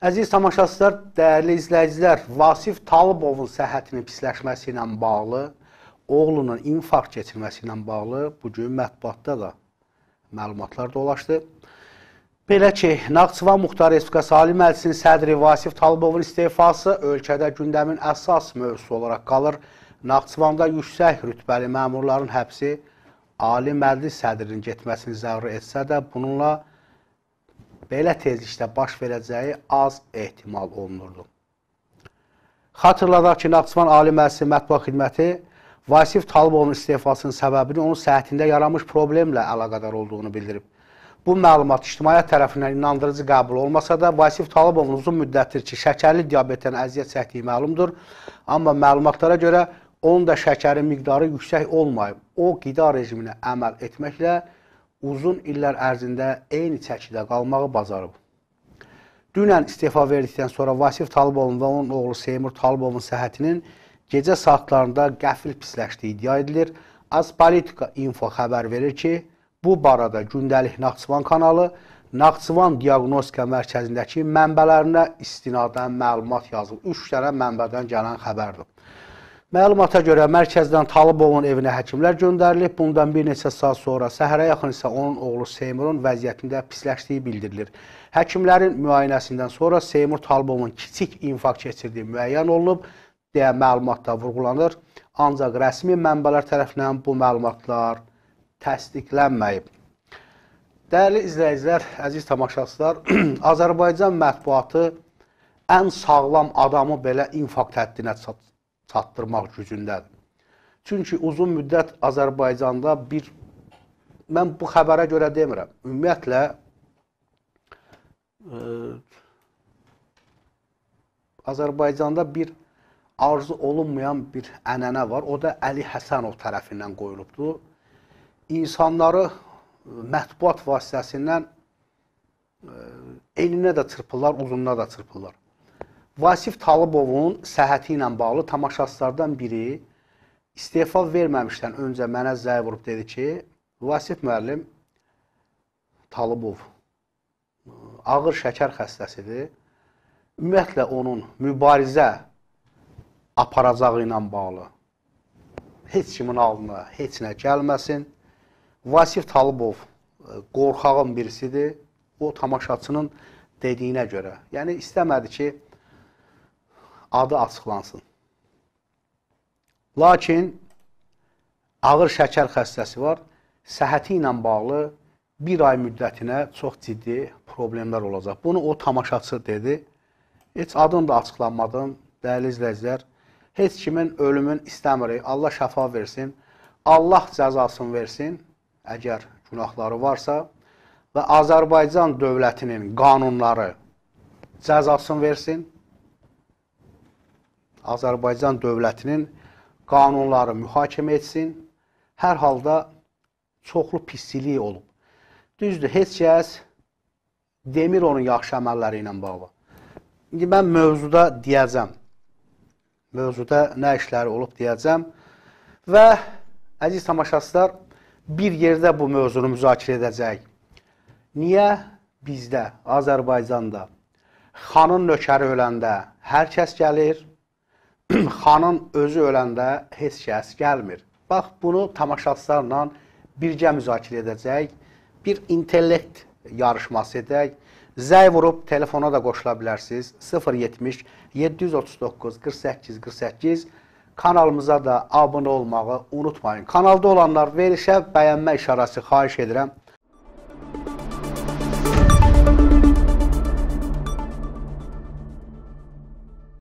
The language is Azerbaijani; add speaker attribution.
Speaker 1: Əziz tamaşaçılar, dəyərli izləyicilər, Vasif Talıbovun səhhətinin pisləşməsi ilə bağlı, oğlunun infarkt keçirməsi ilə bağlı bu gün mətbuatda da məlumatlar dolaşdı. Belə ki, Naxçıvan Muxtar Respublikası Ali Məclisinin sədri Vasif Talıbovun istefası ölkədə gündəmin əsas mövzusu olaraq qalır. Naxçıvanda yüksək rütbəli məmurların həbsi Ali Məclis sədrinin getməsini zərur etsə də, bununla belə tezlikdə baş verəcəyi az ehtimal olunurdu. Xatırladaq ki, Naxçıvan Ali Məclisi Mətbuat Xidməti Vasif Talıbovun istefasının səbəbini onun səhətində yaranmış problemlə əlaqədar olduğunu bildirib. Bu məlumat ictimaiyyət tərəfindən inandırıcı qəbul olmasa da, Vasif Talıbovun uzun müddətdir ki, şəkərli diabetdən əziyyət çəkdiyi məlumdur. Amma məlumatlara görə onun da şəkərin miqdarı yüksək olmayıb. O, qida rejiminə əməl etməklə uzun illər ərzində eyni çəkidə qalmağı bacarıb. Dünən istefa verdikdən sonra Vasif Talıbovun və onun oğlu Seymur Talıbovun səhhətinin gecə saatlarında qəfil pisləşdiyi iddia edilir. Az Politika Info xəbər verir ki, bu barədə gündəlik Naxçıvan kanalı Naxçıvan Diagnostika Mərkəzindəki mənbələrinə istinadən məlumat yazılıb. Üç dənə mənbədən gələn xəbərdir. Məlumata görə mərkəzdən Talıbovun evinə həkimlər göndərilib. Bundan bir neçə saat sonra səhərə yaxın isə onun oğlu Seymurun vəziyyətində pisləşdiyi bildirilir. Həkimlərin müayinəsindən sonra Seymur Talıbovun kiçik infarkt keçirdiyi müəyyən olunub deyə məlumatda vurğulanır. Ancaq rəsmi mənbələr tərəfindən bu məlumatlar təsdiqlənməyib. Dəyərli izləyicilər, əziz tamaşaçılar, Azərbaycan mətbuatı ən sağlam adamı belə infarkt həddinə çatdırır çatdırmaq gücündədir. Çünki uzun müddət Azərbaycanda bir mən bu xəbərə görə demirəm. Ümumiyyətlə ə, e, Azərbaycanda bir arzu olunmayan bir ənənə var. O da Əli Həsənov tərəfindən qoyulubdur. İnsanları e, mətbuat vasitəsindən ə, e, eninə də çırpırlar, uzununa da çırpırlar. Vasif Talıbovun səhəti ilə bağlı tamaşaçılardan biri istefa verməmişdən öncə mənə zəy vurub dedi ki, Vasif müəllim Talıbov ağır şəkər xəstəsidir. Ümumiyyətlə onun mübarizə aparacağı ilə bağlı heç kimin alnına heç nə gəlməsin. Vasif Talıbov e, qorxağın birisidir. O tamaşaçının dediyinə görə. Yəni istəmədi ki, adı açıqlansın. Lakin ağır şəkər xəstəsi var. Səhəti ilə bağlı bir ay müddətinə çox ciddi problemlər olacaq. Bunu o tamaşaçı dedi. Heç adını da açıqlanmadan, dəyərli izləyicilər, heç kimin ölümün istəmirik. Allah şəfa versin, Allah cəzasını versin, əgər günahları varsa və Azərbaycan dövlətinin qanunları cəzasını versin. Azərbaycan dövlətinin qanunları mühakimə etsin. Hər halda çoxlu pisliyi olub. Düzdür, heç kəs demir onun yaxşı əməlləri ilə bağlı. İndi mən mövzuda deyəcəm. Mövzuda nə işləri olub deyəcəm. Və əziz tamaşaçılar, bir yerdə bu mövzunu müzakirə edəcək. Niyə bizdə, Azərbaycanda xanın nökəri öləndə hər kəs gəlir, xanın özü öləndə heç kəs gəlmir. Bax, bunu tamaşaçılarla birgə müzakirə edəcək, bir intellekt yarışması edək. Zəy vurub telefona da qoşula bilərsiniz. 070 739 48 48 kanalımıza da abunə olmağı unutmayın. Kanalda olanlar verişə bəyənmə işarəsi xahiş edirəm.